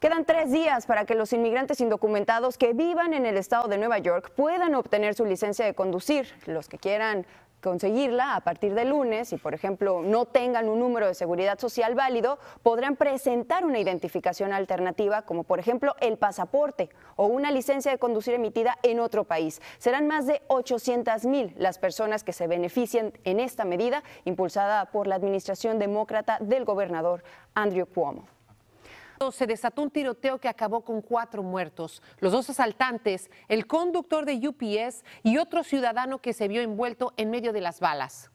Quedan tres días para que los inmigrantes indocumentados que vivan en el estado de Nueva York puedan obtener su licencia de conducir. Los que quieran conseguirla a partir de lunes y, por ejemplo, no tengan un número de seguridad social válido, podrán presentar una identificación alternativa, como por ejemplo el pasaporte o una licencia de conducir emitida en otro país. Serán más de 800 mil las personas que se beneficien en esta medida impulsada por la administración demócrata del gobernador Andrew Cuomo. Se desató un tiroteo que acabó con cuatro muertos. Los dos asaltantes, el conductor de UPS y otro ciudadano que se vio envuelto en medio de las balas.